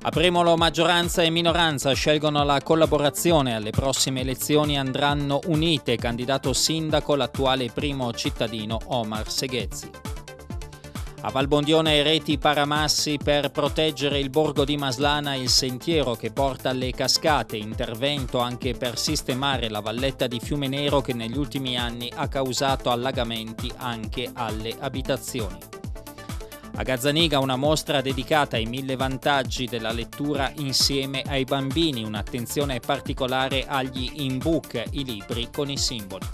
A Primolo maggioranza e minoranza scelgono la collaborazione, alle prossime elezioni andranno unite, candidato sindaco l'attuale primo cittadino Omar Seghezzi. A Valbondione reti paramassi per proteggere il borgo di Maslana e il sentiero che porta alle cascate, intervento anche per sistemare la valletta di Fiume Nero che negli ultimi anni ha causato allagamenti anche alle abitazioni. A Gazzaniga una mostra dedicata ai mille vantaggi della lettura insieme ai bambini, un'attenzione particolare agli in-book, i libri con i simboli.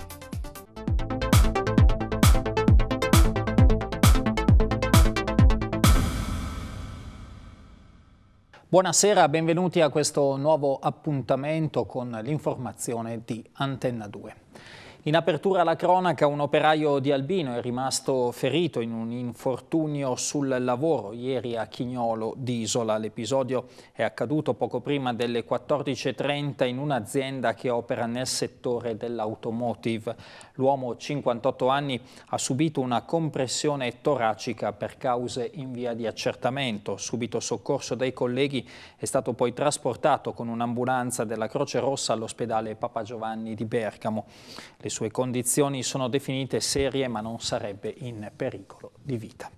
Buonasera, benvenuti a questo nuovo appuntamento con l'informazione di Antenna 2. In apertura alla cronaca un operaio di Albino è rimasto ferito in un infortunio sul lavoro ieri a Chignolo di Isola. L'episodio è accaduto poco prima delle 14.30 in un'azienda che opera nel settore dell'automotive. L'uomo, 58 anni, ha subito una compressione toracica per cause in via di accertamento. Subito soccorso dai colleghi è stato poi trasportato con un'ambulanza della Croce Rossa all'ospedale Papa Giovanni di Bergamo. Le sue condizioni sono definite serie ma non sarebbe in pericolo di vita.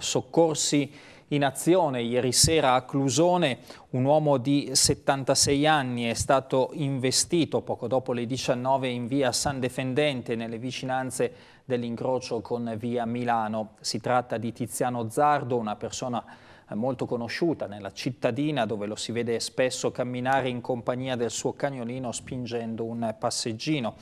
Soccorsi in azione ieri sera a Clusone. Un uomo di 76 anni è stato investito poco dopo le 19 in via San Defendente nelle vicinanze dell'incrocio con via Milano. Si tratta di Tiziano Zardo, una persona molto conosciuta nella cittadina dove lo si vede spesso camminare in compagnia del suo cagnolino spingendo un passeggino.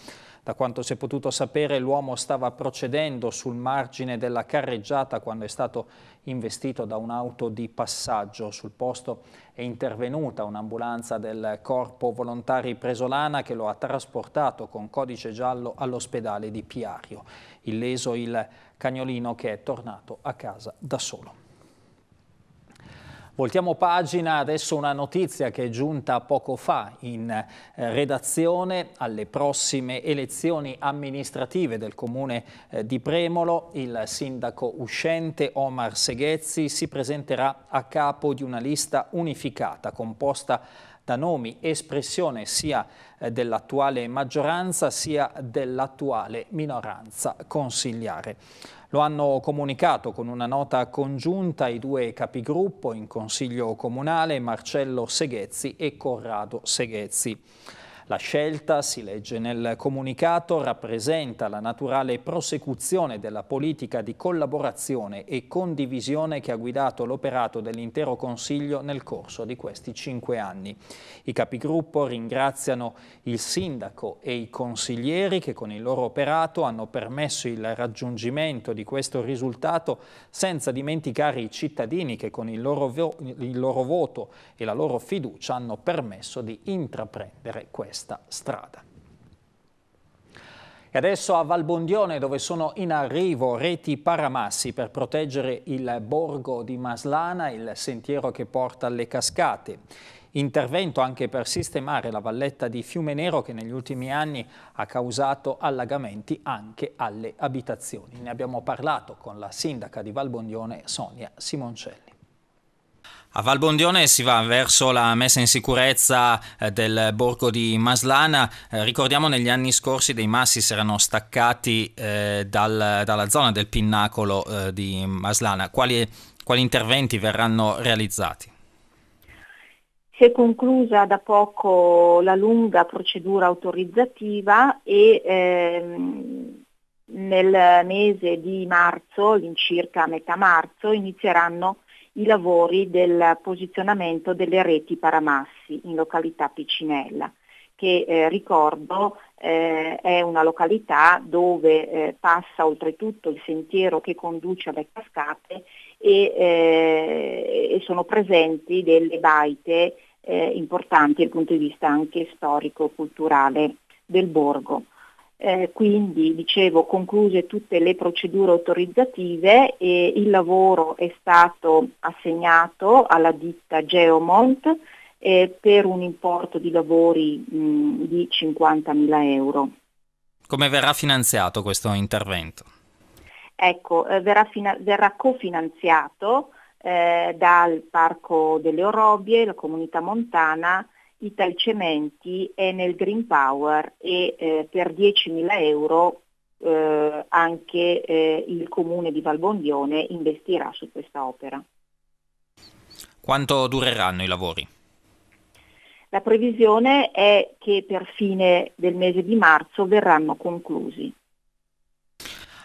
Da quanto si è potuto sapere l'uomo stava procedendo sul margine della carreggiata quando è stato investito da un'auto di passaggio. Sul posto è intervenuta un'ambulanza del Corpo Volontari Presolana che lo ha trasportato con codice giallo all'ospedale di Piario. Illeso il cagnolino che è tornato a casa da solo. Voltiamo pagina, adesso una notizia che è giunta poco fa in eh, redazione alle prossime elezioni amministrative del comune eh, di Premolo. Il sindaco uscente Omar Seghezzi si presenterà a capo di una lista unificata composta da nomi espressione sia eh, dell'attuale maggioranza sia dell'attuale minoranza consigliare. Lo hanno comunicato con una nota congiunta i due capigruppo in Consiglio Comunale Marcello Seghezzi e Corrado Seghezzi. La scelta, si legge nel comunicato, rappresenta la naturale prosecuzione della politica di collaborazione e condivisione che ha guidato l'operato dell'intero Consiglio nel corso di questi cinque anni. I capigruppo ringraziano il Sindaco e i consiglieri che con il loro operato hanno permesso il raggiungimento di questo risultato senza dimenticare i cittadini che con il loro, il loro voto e la loro fiducia hanno permesso di intraprendere questo questa strada. E adesso a Valbondione dove sono in arrivo reti paramassi per proteggere il borgo di Maslana, il sentiero che porta alle cascate. Intervento anche per sistemare la valletta di Fiume Nero che negli ultimi anni ha causato allagamenti anche alle abitazioni. Ne abbiamo parlato con la sindaca di Valbondione Sonia Simoncelli. A Valbondione si va verso la messa in sicurezza eh, del borgo di Maslana. Eh, ricordiamo negli anni scorsi dei massi si erano staccati eh, dal, dalla zona del pinnacolo eh, di Maslana. Quali, quali interventi verranno realizzati? Si è conclusa da poco la lunga procedura autorizzativa e ehm, nel mese di marzo, all'incirca metà marzo, inizieranno i lavori del posizionamento delle reti paramassi in località Picinella, che eh, ricordo eh, è una località dove eh, passa oltretutto il sentiero che conduce alle cascate e, eh, e sono presenti delle baite eh, importanti dal punto di vista anche storico-culturale del borgo. Eh, quindi, dicevo, concluse tutte le procedure autorizzative e il lavoro è stato assegnato alla ditta Geomont eh, per un importo di lavori mh, di 50.000 euro. Come verrà finanziato questo intervento? Ecco, eh, verrà, fina- verrà, cofinanziato eh, dal Parco delle Orobie, la comunità montana, talcementi è nel Green Power e eh, per 10.000 euro eh, anche eh, il comune di Valbondione investirà su questa opera. Quanto dureranno i lavori? La previsione è che per fine del mese di marzo verranno conclusi.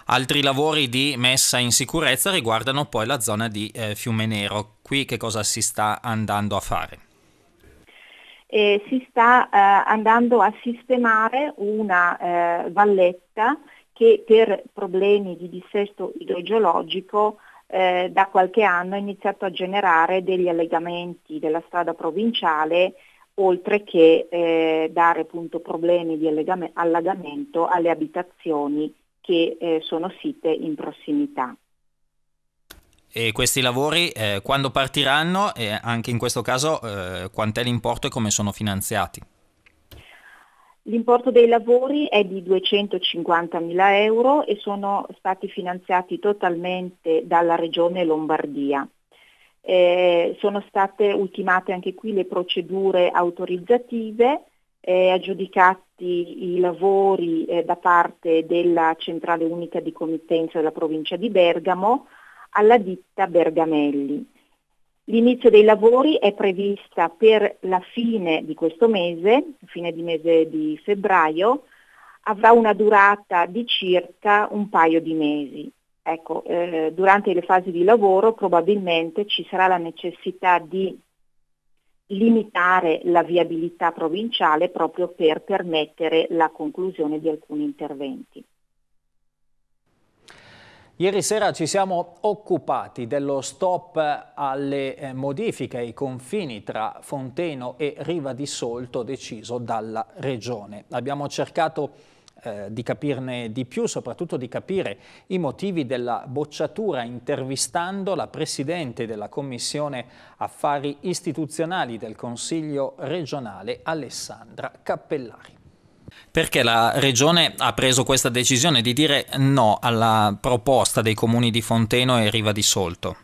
Altri lavori di messa in sicurezza riguardano poi la zona di eh, Fiume Nero. Qui che cosa si sta andando a fare? e si sta eh, andando a sistemare una eh, valletta che per problemi di dissesto idrogeologico eh, da qualche anno ha iniziato a generare degli allegamenti della strada provinciale oltre che eh, dare appunto, problemi di allagamento alle abitazioni che eh, sono site in prossimità. E questi lavori eh, quando partiranno e anche in questo caso eh, quant'è l'importo e come sono finanziati? L'importo dei lavori è di 250.000 euro e sono stati finanziati totalmente dalla Regione Lombardia. Eh, sono state ultimate anche qui le procedure autorizzative, eh, aggiudicati i lavori eh, da parte della Centrale Unica di Committenza della provincia di Bergamo, alla ditta Bergamelli. L'inizio dei lavori è prevista per la fine di questo mese, fine di mese di febbraio, avrà una durata di circa un paio di mesi. Ecco, eh, durante le fasi di lavoro probabilmente ci sarà la necessità di limitare la viabilità provinciale proprio per permettere la conclusione di alcuni interventi. Ieri sera ci siamo occupati dello stop alle eh, modifiche ai confini tra Fonteno e Riva di Solto deciso dalla Regione. Abbiamo cercato eh, di capirne di più, soprattutto di capire i motivi della bocciatura intervistando la Presidente della Commissione Affari Istituzionali del Consiglio regionale Alessandra Cappellari. Perché la regione ha preso questa decisione di dire no alla proposta dei comuni di Fonteno e Riva di Solto?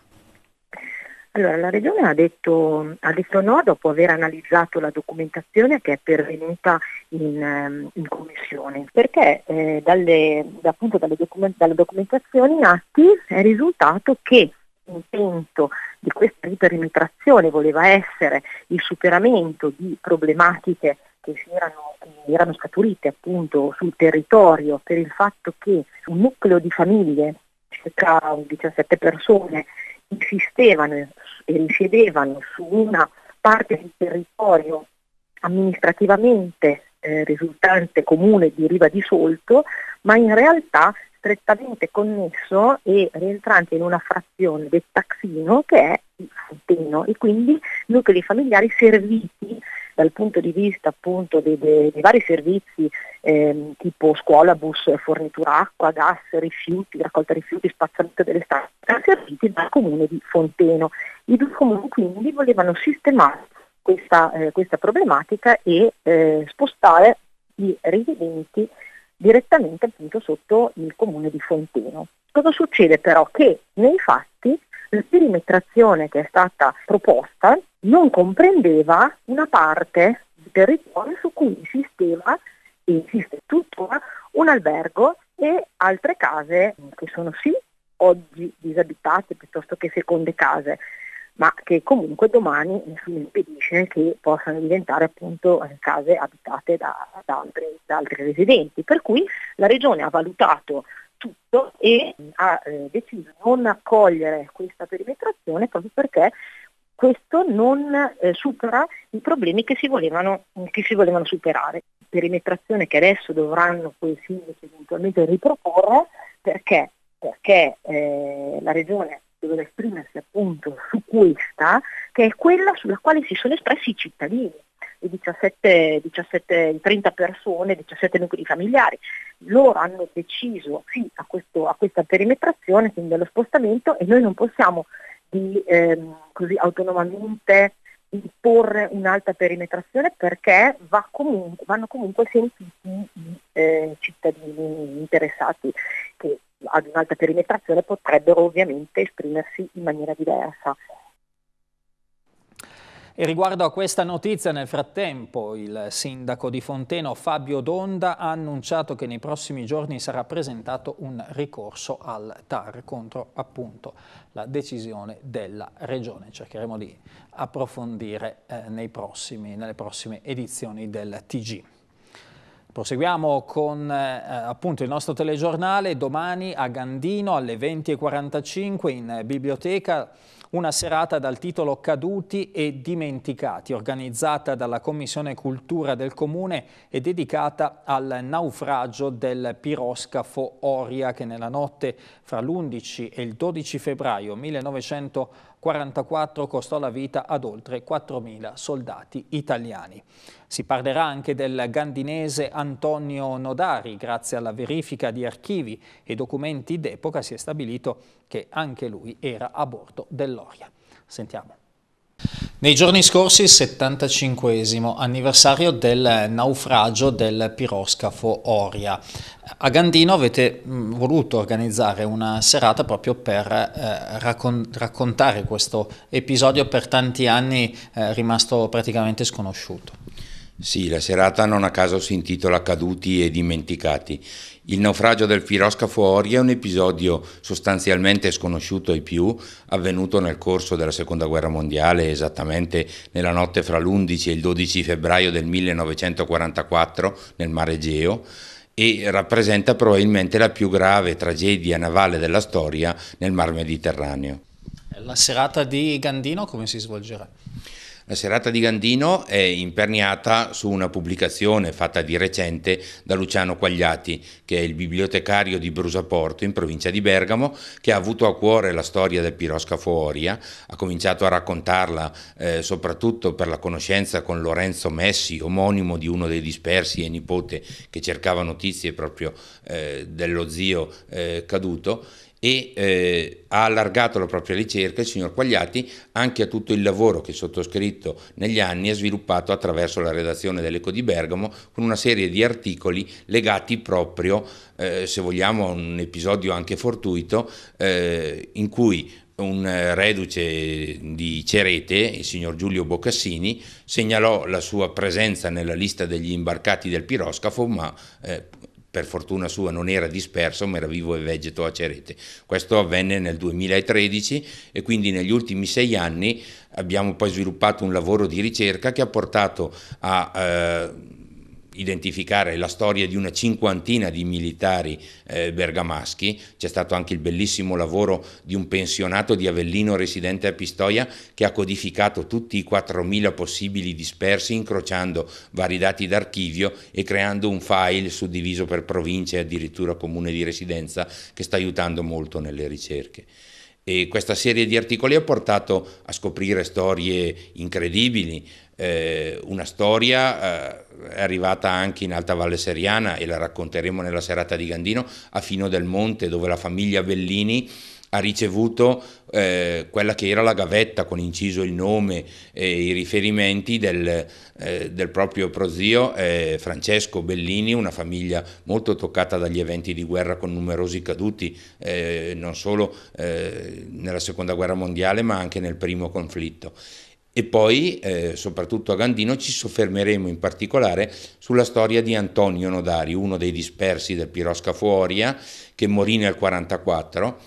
Allora, la Regione ha detto, ha detto, no dopo aver analizzato la documentazione che è pervenuta in, ehm, in Commissione, perché eh, dalle, appunto dalle, document- dalle documentazioni in atti è risultato che l'intento di questa riperimetrazione voleva essere il superamento di problematiche che erano, eh, erano scaturite appunto sul territorio per il fatto che un nucleo di famiglie, circa 17 persone, insistevano e risiedevano su una parte del territorio amministrativamente eh, risultante comune di Riva di Solto, ma in realtà strettamente connesso e rientrante in una frazione del Taxino che è il Fonteno e quindi nuclei familiari serviti dal punto di vista appunto dei, dei, dei vari servizi ehm, tipo scuola, bus, fornitura acqua, gas, rifiuti, raccolta rifiuti, spazzamento delle strade, serviti dal comune di Fonteno. I due comuni quindi volevano sistemare questa, eh, questa problematica e eh, spostare i residenti direttamente appunto sotto il comune di Fonteno. Cosa succede però? Che nei fatti la perimetrazione che è stata proposta non comprendeva una parte di territorio su cui esisteva e esiste tuttora un albergo e altre case che sono sì oggi disabitate piuttosto che seconde case, ma che comunque domani nessuno impedisce che possano diventare appunto eh, case abitate da, da, altri, da altri residenti. Per cui la Regione ha valutato tutto e ha eh, deciso di non accogliere questa perimetrazione proprio perché questo non eh, supera i problemi che si, volevano, che si volevano superare. Perimetrazione che adesso dovranno poi i sindaci eventualmente riproporre perché, perché eh, la regione doveva esprimersi appunto su questa, che è quella sulla quale si sono espressi i cittadini 17, 17, 30 persone, 17 nuclei familiari. Loro hanno deciso sì a, questo, a questa perimetrazione, quindi allo spostamento e noi non possiamo di, ehm, così autonomamente imporre un'alta perimetrazione perché va comunque, vanno comunque sentiti i eh, cittadini interessati che ad un'alta perimetrazione potrebbero ovviamente esprimersi in maniera diversa. E riguardo a questa notizia, nel frattempo il sindaco di Fonteno Fabio Donda ha annunciato che nei prossimi giorni sarà presentato un ricorso al TAR contro appunto la decisione della Regione. Cercheremo di approfondire eh, prossimi, nelle prossime edizioni del TG. Proseguiamo con eh, appunto il nostro telegiornale, domani a Gandino alle 20.45 in biblioteca una serata dal titolo Caduti e Dimenticati, organizzata dalla Commissione Cultura del Comune e dedicata al naufragio del piroscafo Oria che nella notte fra l'11 e il 12 febbraio 1990 44 costò la vita ad oltre 4.000 soldati italiani. Si parlerà anche del gandinese Antonio Nodari. Grazie alla verifica di archivi e documenti d'epoca si è stabilito che anche lui era a bordo dell'Oria. Sentiamo. Nei giorni scorsi il 75 anniversario del naufragio del piroscafo Oria. A Gandino avete mm, voluto organizzare una serata proprio per eh, raccon raccontare questo episodio per tanti anni eh, rimasto praticamente sconosciuto. Sì, la serata non a caso si intitola Caduti e dimenticati. Il naufragio del piroscafo Ori è un episodio sostanzialmente sconosciuto ai più, avvenuto nel corso della Seconda Guerra Mondiale, esattamente nella notte fra l'11 e il 12 febbraio del 1944 nel mare Egeo e rappresenta probabilmente la più grave tragedia navale della storia nel Mar Mediterraneo. La serata di Gandino come si svolgerà? La serata di Gandino è imperniata su una pubblicazione fatta di recente da Luciano Quagliati, che è il bibliotecario di Brusaporto in provincia di Bergamo, che ha avuto a cuore la storia del piroscafo Oria, ha cominciato a raccontarla eh, soprattutto per la conoscenza con Lorenzo Messi, omonimo di uno dei dispersi e nipote che cercava notizie proprio eh, dello zio eh, caduto e eh, ha allargato la propria ricerca il signor Quagliati anche a tutto il lavoro che sottoscritto negli anni ha sviluppato attraverso la redazione dell'Eco di Bergamo con una serie di articoli legati proprio, eh, se vogliamo, a un episodio anche fortuito eh, in cui un reduce di Cerete, il signor Giulio Boccassini, segnalò la sua presenza nella lista degli imbarcati del piroscafo, ma eh, per fortuna sua non era disperso ma era vivo e vegeto a Cerete. Questo avvenne nel 2013 e quindi negli ultimi sei anni abbiamo poi sviluppato un lavoro di ricerca che ha portato a... Eh, identificare la storia di una cinquantina di militari eh, bergamaschi, c'è stato anche il bellissimo lavoro di un pensionato di Avellino residente a Pistoia che ha codificato tutti i 4.000 possibili dispersi incrociando vari dati d'archivio e creando un file suddiviso per province e addirittura comune di residenza che sta aiutando molto nelle ricerche. E questa serie di articoli ha portato a scoprire storie incredibili, eh, una storia eh, è arrivata anche in Alta Valle Seriana e la racconteremo nella serata di Gandino a Fino del Monte dove la famiglia Bellini ha ricevuto eh, quella che era la gavetta con inciso il nome e i riferimenti del, eh, del proprio prozio eh, Francesco Bellini, una famiglia molto toccata dagli eventi di guerra con numerosi caduti, eh, non solo eh, nella seconda guerra mondiale ma anche nel primo conflitto. E poi, eh, soprattutto a Gandino, ci soffermeremo in particolare sulla storia di Antonio Nodari, uno dei dispersi del piroscafo Oria, che morì nel 1944,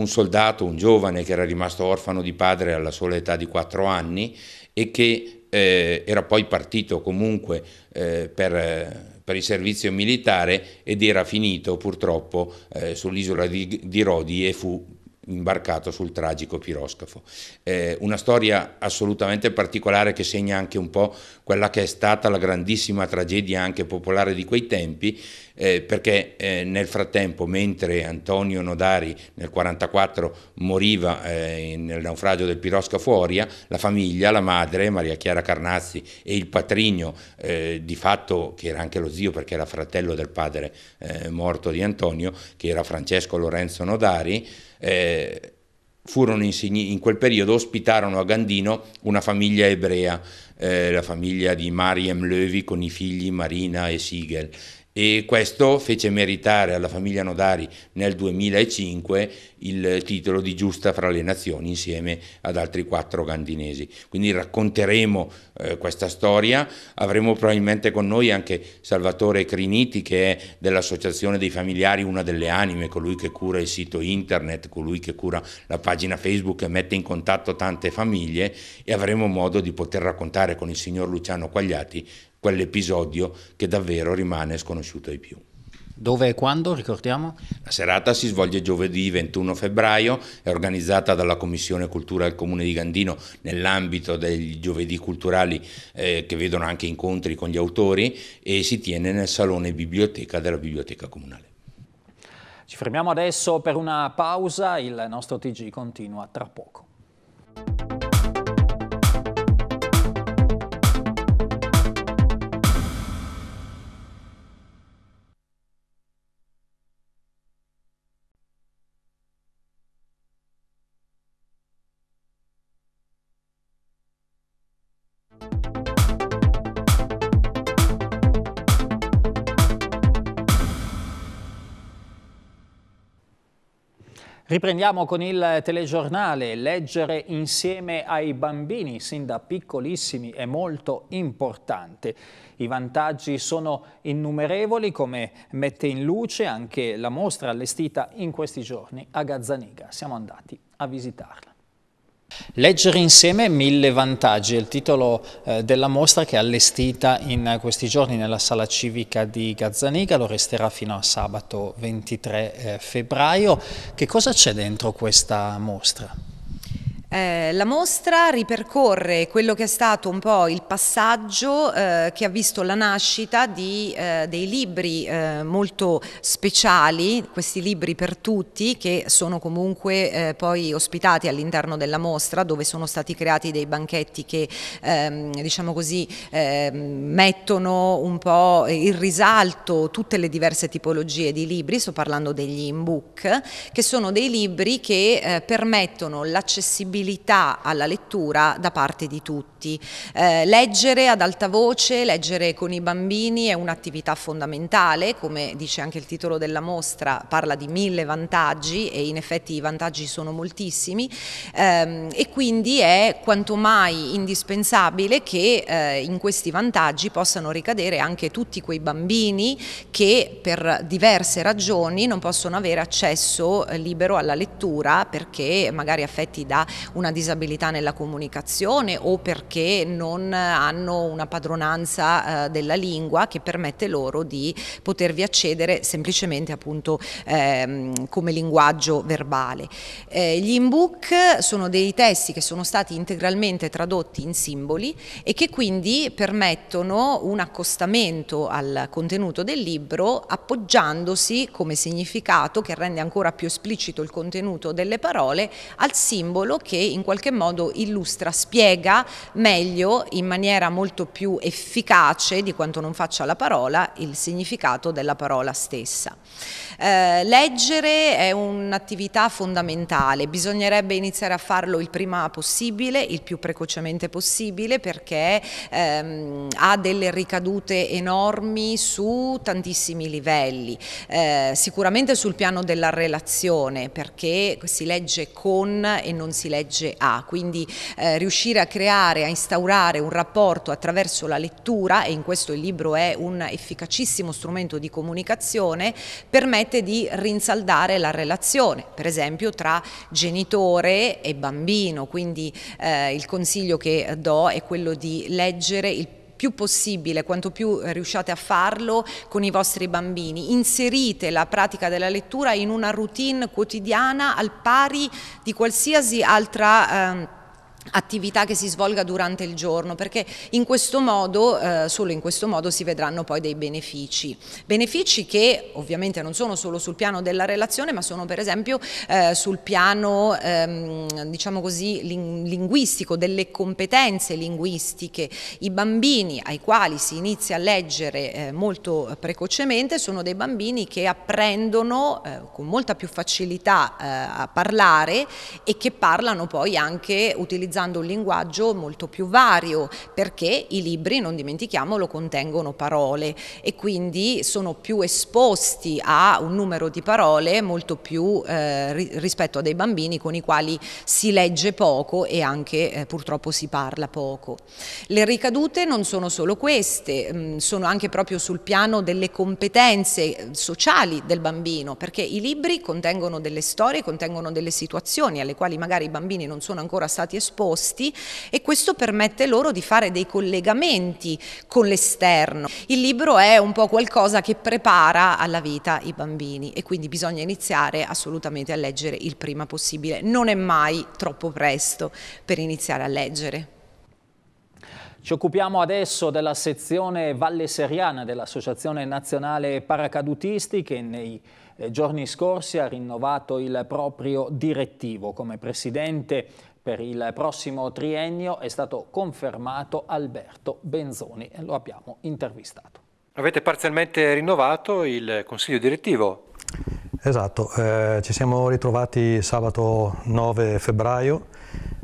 un soldato, un giovane che era rimasto orfano di padre alla sola età di 4 anni e che eh, era poi partito comunque eh, per, per, il servizio militare ed era finito purtroppo eh, sull'isola di, di Rodi e fu imbarcato sul tragico piroscafo. Eh, una storia assolutamente particolare che segna anche un po' quella che è stata la grandissima tragedia anche popolare di quei tempi, eh, perché eh, nel frattempo, mentre Antonio Nodari nel 1944 moriva eh, nel naufragio del piroscafo Oria, la famiglia, la madre, Maria Chiara Carnazzi e il patrigno, eh, di fatto che era anche lo zio perché era fratello del padre eh, morto di Antonio, che era Francesco Lorenzo Nodari, eh, furono insegni- in quel periodo ospitarono a Gandino una famiglia ebrea, eh, la famiglia di Mariam Löwy con i figli Marina e Siegel e questo fece meritare alla famiglia Nodari nel 2005 il titolo di giusta fra le nazioni insieme ad altri quattro gandinesi. Quindi racconteremo eh, questa storia, avremo probabilmente con noi anche Salvatore Criniti che è dell'Associazione dei Familiari Una delle Anime, colui che cura il sito internet, colui che cura la pagina Facebook e mette in contatto tante famiglie e avremo modo di poter raccontare con il signor Luciano Quagliati quell'episodio che davvero rimane sconosciuto ai più. Dove e quando ricordiamo? La serata si svolge giovedì 21 febbraio, è organizzata dalla Commissione Cultura del Comune di Gandino nell'ambito dei giovedì culturali eh, che vedono anche incontri con gli autori e si tiene nel salone biblioteca della Biblioteca Comunale. Ci fermiamo adesso per una pausa, il nostro TG continua tra poco. Riprendiamo con il telegiornale, leggere insieme ai bambini sin da piccolissimi è molto importante. I vantaggi sono innumerevoli come mette in luce anche la mostra allestita in questi giorni a Gazzaniga. Siamo andati a visitarla. Leggere insieme mille vantaggi è il titolo eh, della mostra che è allestita in questi giorni nella sala civica di Gazzaniga, lo resterà fino a sabato 23 eh, febbraio. Che cosa c'è dentro questa mostra? Eh, la mostra ripercorre quello che è stato un po' il passaggio eh, che ha visto la nascita di eh, dei libri eh, molto speciali, questi libri per tutti che sono comunque eh, poi ospitati all'interno della mostra dove sono stati creati dei banchetti che ehm, diciamo così ehm, mettono un po' in risalto tutte le diverse tipologie di libri, sto parlando degli in book, che sono dei libri che eh, permettono l'accessibilità sensibilità alla lettura da parte di tutti. Eh, leggere ad alta voce, leggere con i bambini è un'attività fondamentale, come dice anche il titolo della mostra, parla di mille vantaggi e in effetti i vantaggi sono moltissimi ehm, e quindi è quanto mai indispensabile che eh, in questi vantaggi possano ricadere anche tutti quei bambini che per diverse ragioni non possono avere accesso eh, libero alla lettura perché magari affetti da una disabilità nella comunicazione o perché non hanno una padronanza eh, della lingua che permette loro di potervi accedere semplicemente appunto ehm, come linguaggio verbale. Eh, gli in-book sono dei testi che sono stati integralmente tradotti in simboli e che quindi permettono un accostamento al contenuto del libro appoggiandosi come significato che rende ancora più esplicito il contenuto delle parole al simbolo che che in qualche modo illustra, spiega meglio, in maniera molto più efficace di quanto non faccia la parola, il significato della parola stessa. Eh, leggere è un'attività fondamentale, bisognerebbe iniziare a farlo il prima possibile, il più precocemente possibile, perché ehm, ha delle ricadute enormi su tantissimi livelli, eh, sicuramente sul piano della relazione, perché si legge con e non si legge legge ha, quindi eh, riuscire a creare, a instaurare un rapporto attraverso la lettura e in questo il libro è un efficacissimo strumento di comunicazione, permette di rinsaldare la relazione, per esempio tra genitore e bambino, quindi eh, il consiglio che do è quello di leggere il più possibile, quanto più eh, riusciate a farlo con i vostri bambini. Inserite la pratica della lettura in una routine quotidiana al pari di qualsiasi altra... Eh, attività che si svolga durante il giorno perché in questo modo, eh, solo in questo modo si vedranno poi dei benefici, benefici che ovviamente non sono solo sul piano della relazione ma sono per esempio eh, sul piano ehm, diciamo così linguistico, delle competenze linguistiche, i bambini ai quali si inizia a leggere eh, molto precocemente sono dei bambini che apprendono eh, con molta più facilità eh, a parlare e che parlano poi anche utilizzando utilizzando un linguaggio molto più vario perché i libri, non dimentichiamolo, contengono parole e quindi sono più esposti a un numero di parole molto più eh, rispetto a dei bambini con i quali si legge poco e anche eh, purtroppo si parla poco. Le ricadute non sono solo queste, mh, mm, sono anche proprio sul piano delle competenze eh, sociali del bambino perché i libri contengono delle storie, contengono delle situazioni alle quali magari i bambini non sono ancora stati esposti posti e questo permette loro di fare dei collegamenti con l'esterno. Il libro è un po' qualcosa che prepara alla vita i bambini e quindi bisogna iniziare assolutamente a leggere il prima possibile. Non è mai troppo presto per iniziare a leggere. Ci occupiamo adesso della sezione Valle Seriana dell'Associazione Nazionale Paracadutisti che nei eh, giorni scorsi ha rinnovato il proprio direttivo. Come presidente per il prossimo triennio è stato confermato Alberto Benzoni e lo abbiamo intervistato. Avete parzialmente rinnovato il consiglio direttivo. Esatto, eh, ci siamo ritrovati sabato 9 febbraio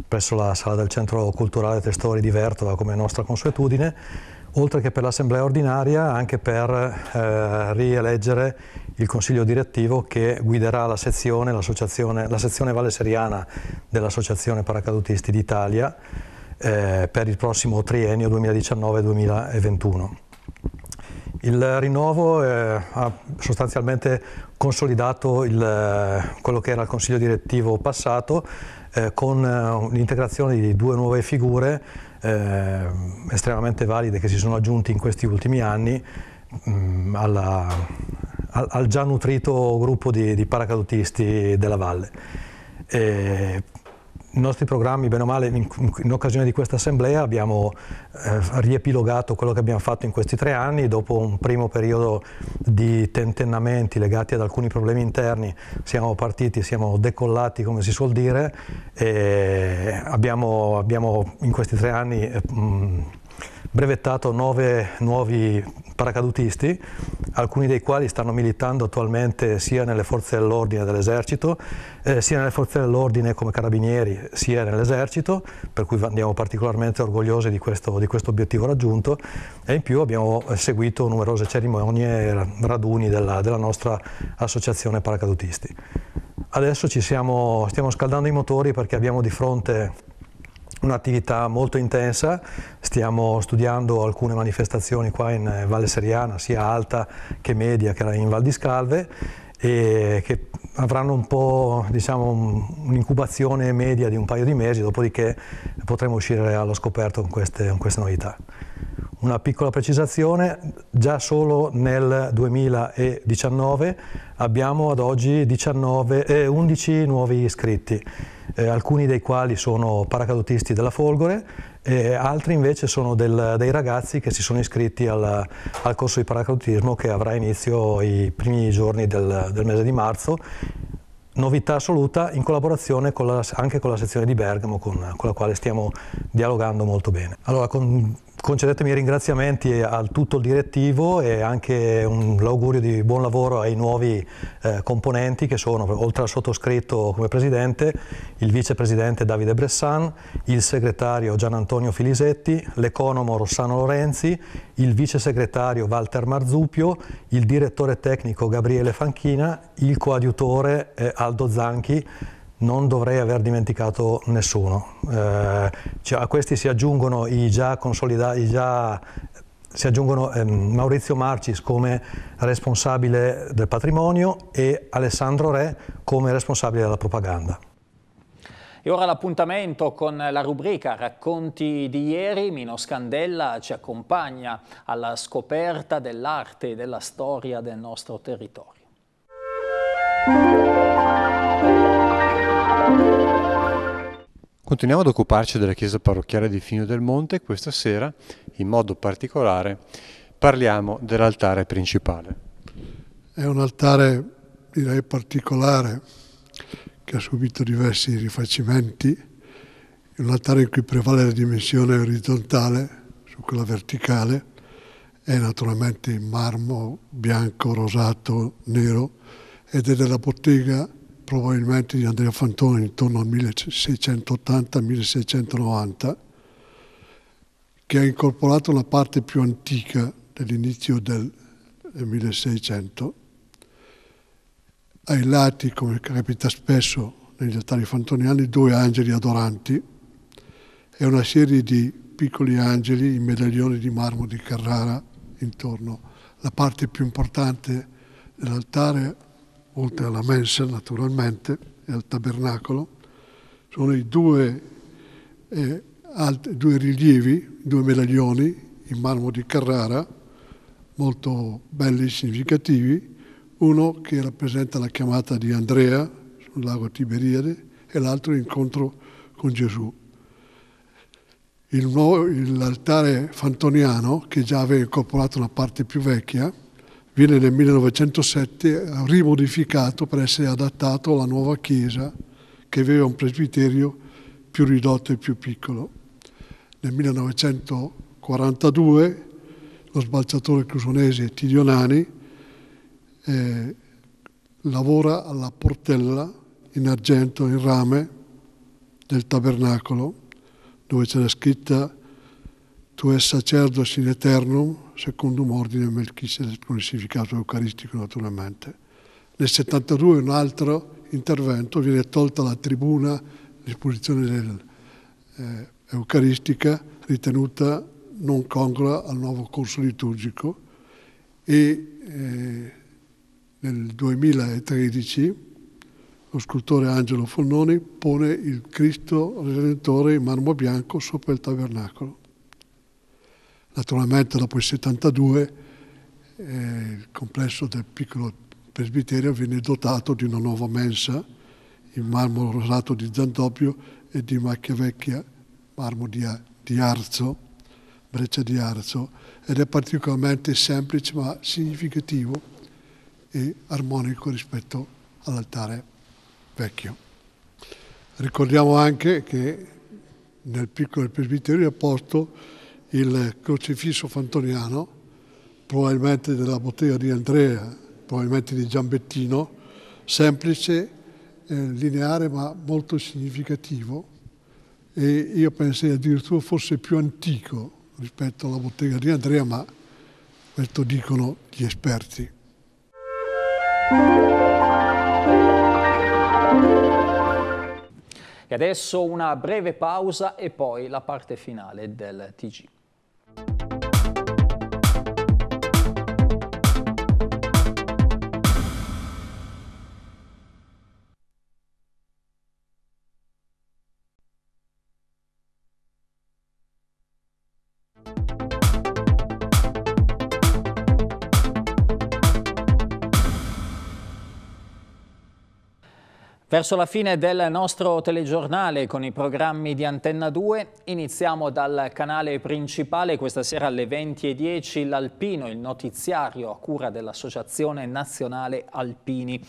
presso la sala del Centro Culturale Testori di Vertova come nostra consuetudine oltre che per l'assemblea ordinaria anche per eh, rieleggere il consiglio direttivo che guiderà la sezione, la sezione Valle Seriana dell'Associazione Paracadutisti d'Italia eh, per il prossimo triennio 2019-2021. Il rinnovo eh, ha sostanzialmente consolidato il, eh, quello che era il consiglio direttivo passato eh, con l'integrazione eh, di due nuove figure eh, estremamente valide che si sono aggiunti in questi ultimi anni mh, mm, alla, al, al, già nutrito gruppo di, di paracadutisti della Valle. E i nostri programmi, bene o male, in, in occasione di questa assemblea abbiamo eh, riepilogato quello che abbiamo fatto in questi tre anni, dopo un primo periodo di tentennamenti legati ad alcuni problemi interni siamo partiti, siamo decollati come si suol dire e abbiamo, abbiamo in questi tre anni eh, brevettato nove nuovi paracadutisti, alcuni dei quali stanno militando attualmente sia nelle forze dell'ordine dell'esercito, eh, sia nelle forze dell'ordine come carabinieri, sia nell'esercito, per cui andiamo particolarmente orgogliosi di questo, di questo, obiettivo raggiunto e in più abbiamo seguito numerose cerimonie e raduni della, della nostra associazione paracadutisti. Adesso siamo, stiamo scaldando i motori perché abbiamo di fronte un'attività molto intensa, stiamo studiando alcune manifestazioni qua in eh, Valle Seriana, sia alta che media che era in Val di Scalve e che avranno un po' diciamo, un'incubazione media di un paio di mesi, dopodiché potremo uscire allo scoperto con queste, con queste novità. Una piccola precisazione, già solo nel 2019 abbiamo ad oggi 19, eh, 11 nuovi iscritti, eh, alcuni dei quali sono paracadutisti della Folgore, eh, altri invece sono del, dei ragazzi che si sono iscritti al, al, corso di paracadutismo che avrà inizio i primi giorni del, del mese di marzo novità assoluta in collaborazione con la, anche con la sezione di Bergamo con, con, la quale stiamo dialogando molto bene. Allora, con concedetemi i ringraziamenti al tutto il direttivo e anche un, augurio di buon lavoro ai nuovi eh, componenti che sono, oltre al sottoscritto come presidente, il vicepresidente Davide Bressan, il segretario Gian Antonio Filisetti, l'economo Rossano Lorenzi, il vice segretario Walter Marzupio, il direttore tecnico Gabriele Fanchina, il coadiutore eh, Aldo Zanchi, non dovrei aver dimenticato nessuno. Eh, cioè a questi si aggiungono i già consolidati, già si aggiungono ehm, Maurizio Marcis come responsabile del patrimonio e Alessandro Re come responsabile della propaganda. E ora l'appuntamento con la rubrica Racconti di ieri. Mino Scandella ci accompagna alla scoperta dell'arte e della storia del nostro territorio. Continuiamo ad occuparci della chiesa parrocchiale di Fino del Monte e questa sera, in modo particolare, parliamo dell'altare principale. È un altare, direi, particolare, che ha subito diversi rifacimenti, è un altare in cui prevale la dimensione orizzontale su quella verticale, è naturalmente in marmo bianco, rosato, nero, ed è della bottega probabilmente di Andrea Fantone intorno al 1680-1690, che ha incorporato la parte più antica dell'inizio del 1600. Ai lati, come capita spesso negli altari fantoniani, due angeli adoranti e una serie di piccoli angeli in medaglioni di marmo di Carrara intorno. La parte più importante dell'altare oltre alla mensa naturalmente e al tabernacolo, sono i due, eh, alt- due rilievi, due medaglioni in marmo di Carrara, molto belli e significativi, uno che rappresenta la chiamata di Andrea sul lago Tiberiade e l'altro l'incontro con Gesù. Il nuovo, l'altare fantoniano, che già aveva incorporato la parte più vecchia, viene nel 1907 rimodificato per essere adattato alla nuova chiesa che aveva un presbiterio più ridotto e più piccolo. Nel 1942 lo sbalciatore crusonese Tidionani eh, lavora alla portella in argento, in rame del tabernacolo, dove c'era scritta Tu es sacerdos in eternum secondo un ordine Melchizedek con il significato eucaristico naturalmente. Nel 72 un altro intervento, viene tolta la tribuna, l'esposizione eh, eucaristica ritenuta non congrua al nuovo corso liturgico e eh, nel 2013 lo scultore Angelo Fonnoni pone il Cristo Redentore in marmo bianco sopra il tabernacolo. Naturalmente dopo il 72 eh, il complesso del piccolo presbiterio viene dotato di una nuova mensa in marmo rosato di Zantopio e di macchia vecchia, marmo di, di arzo, breccia di arzo, ed è particolarmente semplice ma significativo e armonico rispetto all'altare vecchio. Ricordiamo anche che nel piccolo presbiterio è posto il crocifisso fantoniano, probabilmente della bottega di Andrea, probabilmente di Giambettino, semplice, eh, lineare ma molto significativo e io pensai addirittura fosse più antico rispetto alla bottega di Andrea, ma questo dicono gli esperti. E adesso una breve pausa e poi la parte finale del TG. Verso la fine del nostro telegiornale con i programmi di Antenna 2 iniziamo dal canale principale questa sera alle 20.10 l'Alpino, il notiziario a cura dell'Associazione Nazionale Alpini.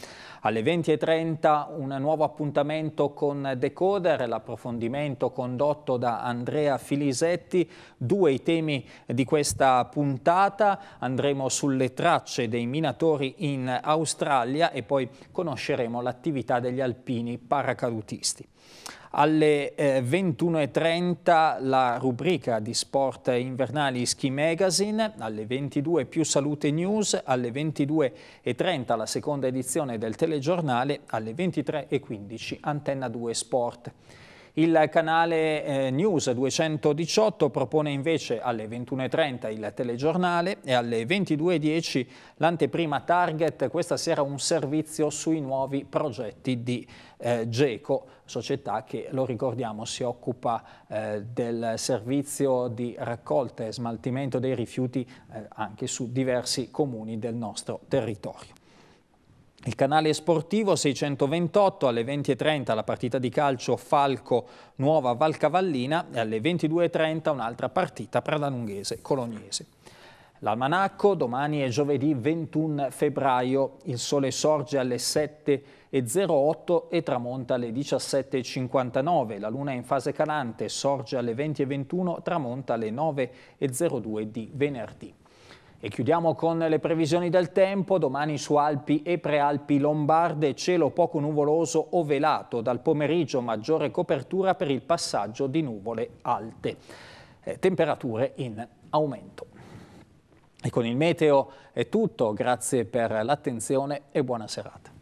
Alle 20.30 un nuovo appuntamento con Decoder, l'approfondimento condotto da Andrea Filisetti, due i temi di questa puntata, andremo sulle tracce dei minatori in Australia e poi conosceremo l'attività degli alpini paracadutisti. Alle 21.30 eh, la rubrica di sport invernali Ski Magazine, alle 22 più salute news, alle 22.30 la seconda edizione del telegiornale, alle 23.15 Antenna 2 Sport. Il canale eh, News 218 propone invece alle 21.30 il telegiornale e alle 22.10 l'anteprima Target, questa sera un servizio sui nuovi progetti di eh, GECO, società che, lo ricordiamo, si occupa eh, del servizio di raccolta e smaltimento dei rifiuti eh, anche su diversi comuni del nostro territorio. Il canale sportivo 628 alle 20.30 la partita di calcio Falco Nuova Valcavallina e alle 22.30 un'altra partita pradanunghese Colognese. L'almanacco domani è giovedì 21 febbraio, il sole sorge alle 7.08 e tramonta alle 17.59, la luna è in fase calante, sorge alle 20.21, tramonta alle 9.02 di venerdì. E chiudiamo con le previsioni del tempo, domani su Alpi e Prealpi Lombarde cielo poco nuvoloso o velato, dal pomeriggio maggiore copertura per il passaggio di nuvole alte, eh, temperature in aumento. E con il meteo è tutto, grazie per l'attenzione e buona serata.